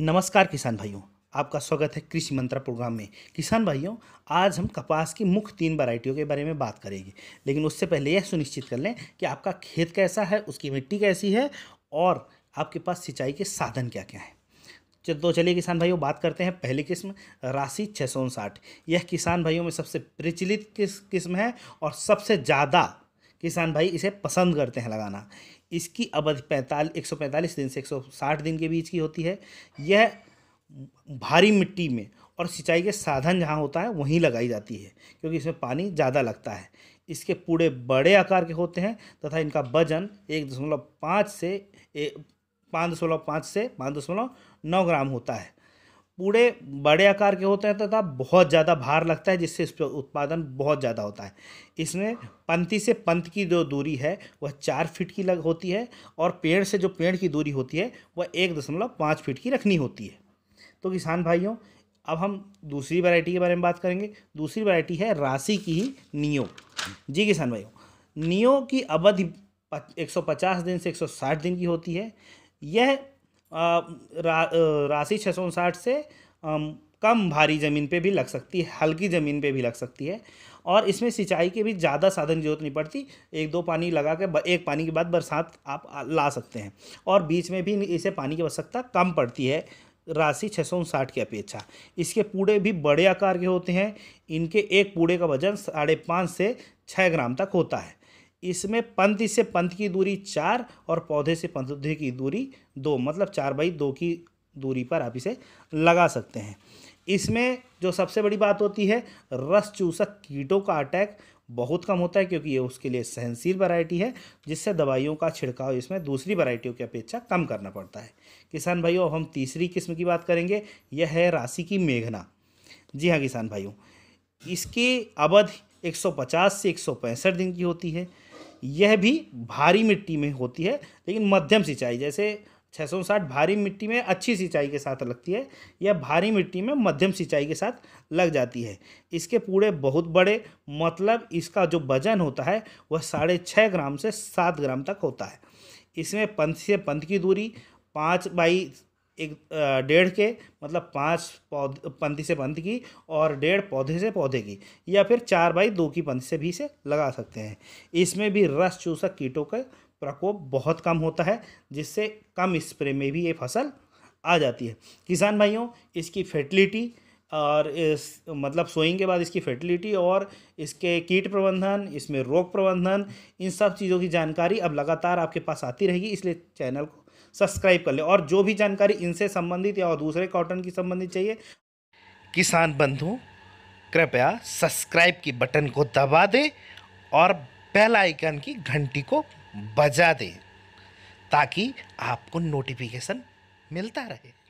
नमस्कार किसान भाइयों आपका स्वागत है कृषि मंत्रा प्रोग्राम में किसान भाइयों आज हम कपास की मुख्य तीन वैरायटियों के बारे में बात करेंगे लेकिन उससे पहले यह सुनिश्चित कर लें कि आपका खेत कैसा है उसकी मिट्टी कैसी है और आपके पास सिंचाई के साधन क्या क्या हैं तो चलिए किसान भाइयों बात करते हैं पहली किस्म राशि छः यह किसान भाइयों में सबसे प्रचलित किस किस्म है और सबसे ज़्यादा किसान भाई इसे पसंद करते हैं लगाना इसकी अवधि पैंतालीस एक सौ पैंतालीस दिन से एक सौ साठ दिन के बीच की होती है यह भारी मिट्टी में और सिंचाई के साधन जहाँ होता है वहीं लगाई जाती है क्योंकि इसमें पानी ज़्यादा लगता है इसके पूरे बड़े आकार के होते हैं तथा इनका वजन एक दशमलव पाँच से पाँच दशमलव पाँच से पाँच दशमलव नौ ग्राम होता है पूरे बड़े आकार के होते हैं तथा बहुत ज़्यादा भार लगता है जिससे इस पर उत्पादन बहुत ज़्यादा होता है इसमें पंक्ति से पंत की जो दूरी है वह चार फीट की लग होती है और पेड़ से जो पेड़ की दूरी होती है वह एक दशमलव पाँच फीट की रखनी होती है तो किसान भाइयों अब हम दूसरी वैरायटी के बारे में बात करेंगे दूसरी वैरायटी है राशि की ही नियो जी किसान भाइयों नियो की अवधि एक दिन से एक दिन की होती है यह राशि छः सौ उनसाठ से कम भारी ज़मीन पे भी लग सकती है हल्की ज़मीन पे भी लग सकती है और इसमें सिंचाई के भी ज़्यादा साधन की जरूरत नहीं पड़ती एक दो पानी लगा के एक पानी के बाद बरसात आप ला सकते हैं और बीच में भी इसे पानी की आवश्यकता कम पड़ती है राशि छः सौ उनसाठ की अपेक्षा इसके पूड़े भी बड़े आकार के होते हैं इनके एक पूड़े का वजन साढ़े पाँच से छः ग्राम तक होता है इसमें पंथ से पंथ की दूरी चार और पौधे से पौधे की दूरी दो मतलब चार बाई दो की दूरी पर आप इसे लगा सकते हैं इसमें जो सबसे बड़ी बात होती है रस चूसक कीटों का अटैक बहुत कम होता है क्योंकि ये उसके लिए सहनशील वैरायटी है जिससे दवाइयों का छिड़काव इसमें दूसरी वैरायटियों की अपेक्षा कम करना पड़ता है किसान भाइयों अब हम तीसरी किस्म की बात करेंगे यह है राशि की मेघना जी हाँ किसान भाइयों इसकी अवधि 150 से एक दिन की होती है यह भी भारी मिट्टी में होती है लेकिन मध्यम सिंचाई जैसे छः सौ साठ भारी मिट्टी में अच्छी सिंचाई के साथ लगती है यह भारी मिट्टी में मध्यम सिंचाई के साथ लग जाती है इसके पूड़े बहुत बड़े मतलब इसका जो वजन होता है वह साढ़े छः ग्राम से सात ग्राम तक होता है इसमें पंथ से पंथ की दूरी पाँच बाई एक डेढ़ के मतलब पाँच पौध पंथी से पंथ की और डेढ़ पौधे से पौधे की या फिर चार बाई दो की पंथ से भी से लगा सकते हैं इसमें भी रस चूसक कीटों का प्रकोप बहुत कम होता है जिससे कम स्प्रे में भी ये फसल आ जाती है किसान भाइयों इसकी फर्टिलिटी और इस मतलब सोइंग के बाद इसकी फर्टिलिटी और इसके कीट प्रबंधन इसमें रोग प्रबंधन इन सब चीज़ों की जानकारी अब लगातार आपके पास आती रहेगी इसलिए चैनल को सब्सक्राइब कर ले और जो भी जानकारी इनसे संबंधित या और दूसरे कॉटन की संबंधित चाहिए किसान बंधु कृपया सब्सक्राइब की बटन को दबा दें और बेल आइकन की घंटी को बजा दें ताकि आपको नोटिफिकेशन मिलता रहे